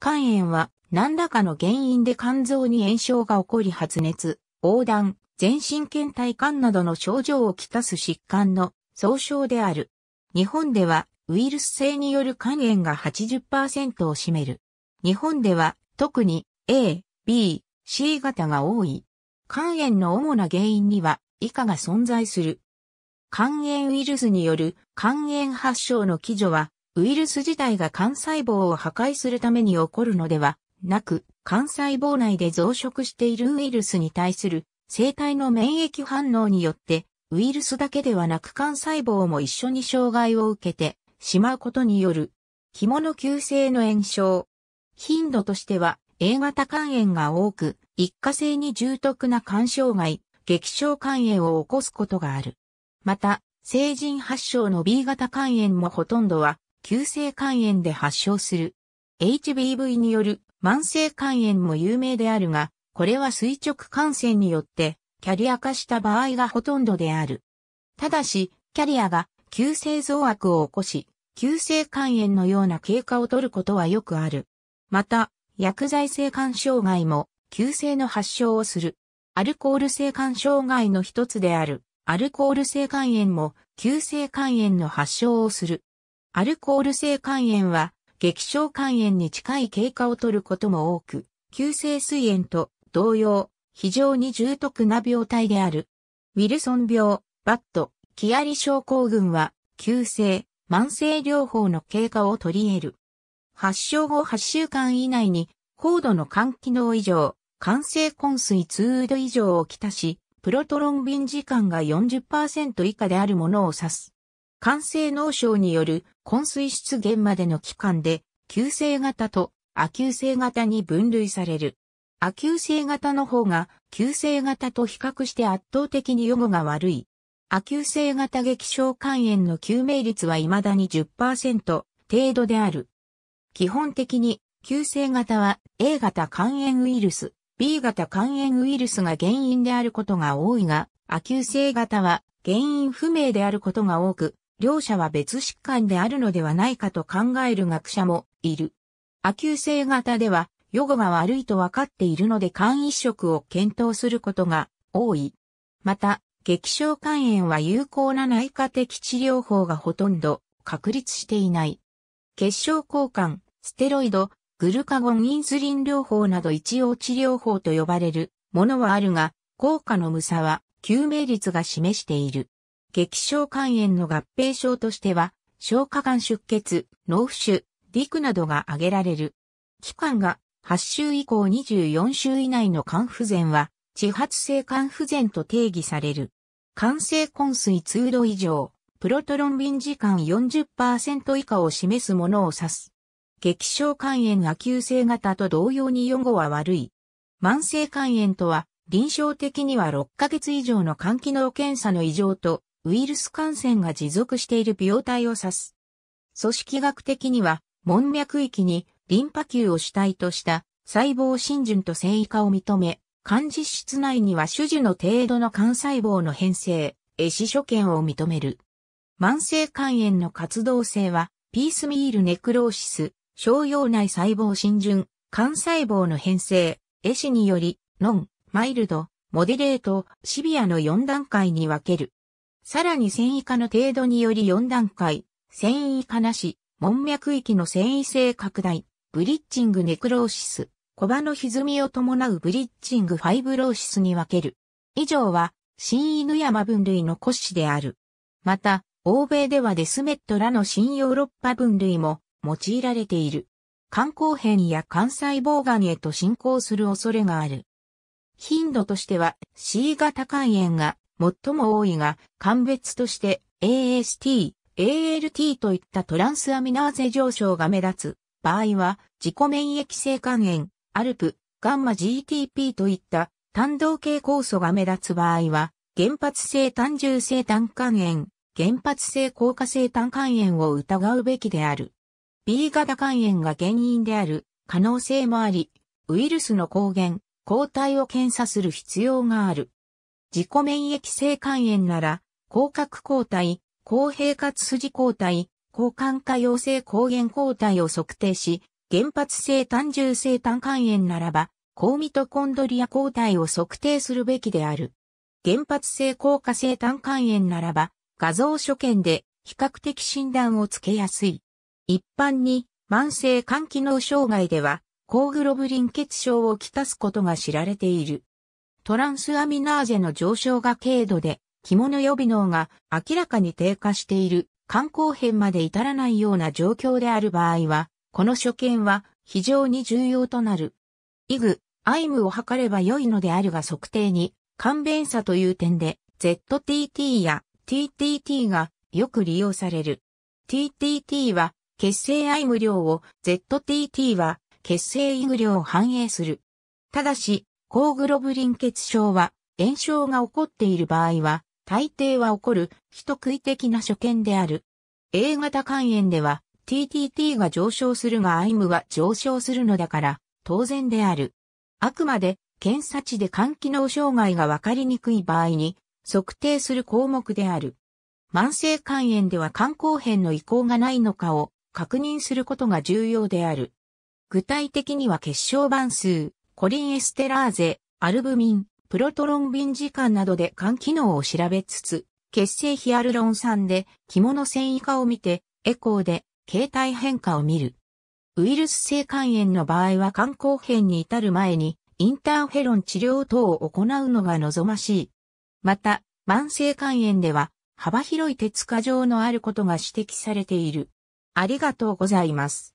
肝炎は何らかの原因で肝臓に炎症が起こり発熱、横断、全身倦怠感などの症状をきたす疾患の総称である。日本ではウイルス性による肝炎が80%を占める。日本では特に A、B、C 型が多い。肝炎の主な原因には以下が存在する。肝炎ウイルスによる肝炎発症の基準はウイルス自体が幹細胞を破壊するために起こるのではなく、肝細胞内で増殖しているウイルスに対する生体の免疫反応によって、ウイルスだけではなく肝細胞も一緒に障害を受けてしまうことによる、肝の急性の炎症。頻度としては A 型肝炎が多く、一過性に重篤な肝障害、激症肝炎を起こすことがある。また、成人発症の B 型肝炎もほとんどは急性肝炎で発症する。HBV による慢性肝炎も有名であるが、これは垂直感染によってキャリア化した場合がほとんどである。ただし、キャリアが急性増悪を起こし、急性肝炎のような経過をとることはよくある。また、薬剤性肝障害も急性の発症をする。アルコール性肝障害の一つである、アルコール性肝炎も急性肝炎の発症をする。アルコール性肝炎は、激症肝炎に近い経過をとることも多く、急性膵炎と同様、非常に重篤な病態である。ウィルソン病、バット、キアリ症候群は、急性、慢性療法の経過を取り得る。発症後8週間以内に、高度の肝機能異常、肝性昏睡痛度異常をきたし、プロトロンビン時間が40%以下であるものを指す。感性脳症による昏睡出現までの期間で、急性型と亜急性型に分類される。亜急性型の方が、急性型と比較して圧倒的に予後が悪い。亜急性型激症肝炎の救命率は未だに10%程度である。基本的に、急性型は A 型肝炎ウイルス、B 型肝炎ウイルスが原因であることが多いが、亜急性型は原因不明であることが多く、両者は別疾患であるのではないかと考える学者もいる。亜急性型では、予後が悪いと分かっているので肝移植を検討することが多い。また、激症肝炎は有効な内科的治療法がほとんど確立していない。血小交換、ステロイド、グルカゴンインスリン療法など一応治療法と呼ばれるものはあるが、効果の無差は救命率が示している。激症肝炎の合併症としては、消化管出血、脳腐腫、ディクなどが挙げられる。期間が8週以降24週以内の肝不全は、地発性肝不全と定義される。肝性昏睡通度以上、プロトロンビン時間40%以下を示すものを指す。激症肝炎が急性型と同様に予後は悪い。慢性肝炎とは、臨床的には6ヶ月以上の肝機能検査の異常と、ウイルス感染が持続している病態を指す。組織学的には、門脈域にリンパ球を主体とした細胞浸潤と繊維化を認め、肝実質内には種樹の程度の肝細胞の変性、絵師所見を認める。慢性肝炎の活動性は、ピースミールネクローシス、小用内細胞浸潤、肝細胞の変性、絵師により、ノン、マイルド、モデレート、シビアの4段階に分ける。さらに繊維化の程度により4段階、繊維化なし、門脈域の繊維性拡大、ブリッジングネクローシス、小場の歪みを伴うブリッジングファイブローシスに分ける。以上は、新犬山分類の骨子である。また、欧米ではデスメットらの新ヨーロッパ分類も用いられている。肝硬変や肝細胞がへと進行する恐れがある。頻度としては C 型肝炎が最も多いが、鑑別として AST、ALT といったトランスアミナーゼ上昇が目立つ場合は、自己免疫性肝炎、アルプ、ガンマ GTP といった単動系酵素が目立つ場合は、原発性単重性胆肝炎、原発性硬化性胆肝炎を疑うべきである。B 型肝炎が原因である可能性もあり、ウイルスの抗原、抗体を検査する必要がある。自己免疫性肝炎なら、広角抗体、公平滑筋抗体、抗肝化陽性抗原抗体を測定し、原発性単重性単肝炎ならば、高ミトコンドリア抗体を測定するべきである。原発性硬化性単肝炎ならば、画像所見で比較的診断をつけやすい。一般に、慢性肝機能障害では、抗グロブリン血症をきたすことが知られている。トランスアミナーゼの上昇が軽度で、着物予備能が明らかに低下している、肝硬変まで至らないような状況である場合は、この所見は非常に重要となる。イグ、アイムを測れば良いのであるが測定に、簡便さという点で、ZTT や TTT がよく利用される。TTT は血清アイム量を、ZTT は血清イグ量を反映する。ただし、抗グロブリン血症は、炎症が起こっている場合は、大抵は起こる、人食い的な所見である。A 型肝炎では、TTT が上昇するが IM は上昇するのだから、当然である。あくまで、検査値で肝機能障害がわかりにくい場合に、測定する項目である。慢性肝炎では肝硬変の移行がないのかを確認することが重要である。具体的には血小板数、コリンエステラーゼ、アルブミン、プロトロンビン時間などで肝機能を調べつつ、血清ヒアルロン酸で着物繊維化を見て、エコーで形態変化を見る。ウイルス性肝炎の場合は肝硬変に至る前にインターフェロン治療等を行うのが望ましい。また、慢性肝炎では幅広い鉄過剰のあることが指摘されている。ありがとうございます。